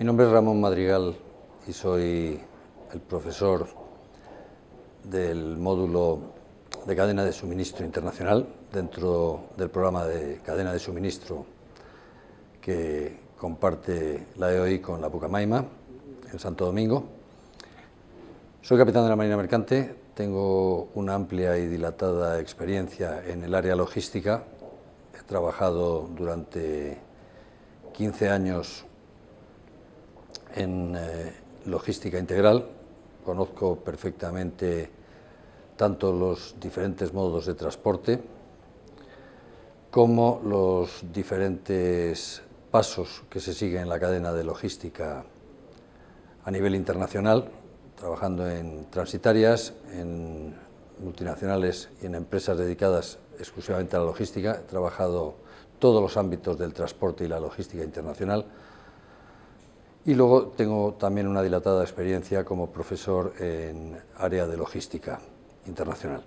Mi nombre es Ramón Madrigal y soy el profesor del módulo de cadena de suministro internacional dentro del programa de cadena de suministro que comparte la EOI con la Pucamaima en Santo Domingo. Soy capitán de la Marina Mercante, tengo una amplia y dilatada experiencia en el área logística. He trabajado durante 15 años en eh, logística integral, conozco perfectamente tanto los diferentes modos de transporte como los diferentes pasos que se siguen en la cadena de logística a nivel internacional, trabajando en transitarias, en multinacionales y en empresas dedicadas exclusivamente a la logística. He trabajado todos los ámbitos del transporte y la logística internacional, y luego tengo también una dilatada experiencia como profesor en área de logística internacional.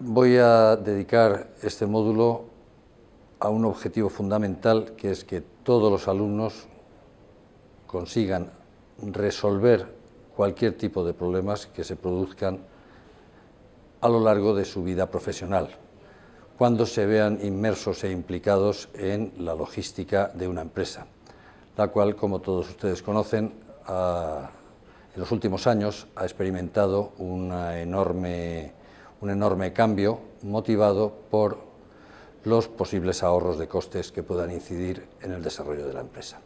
Voy a dedicar este módulo a un objetivo fundamental que es que todos los alumnos consigan resolver cualquier tipo de problemas que se produzcan a lo largo de su vida profesional, cuando se vean inmersos e implicados en la logística de una empresa la cual, como todos ustedes conocen, en los últimos años ha experimentado enorme, un enorme cambio motivado por los posibles ahorros de costes que puedan incidir en el desarrollo de la empresa.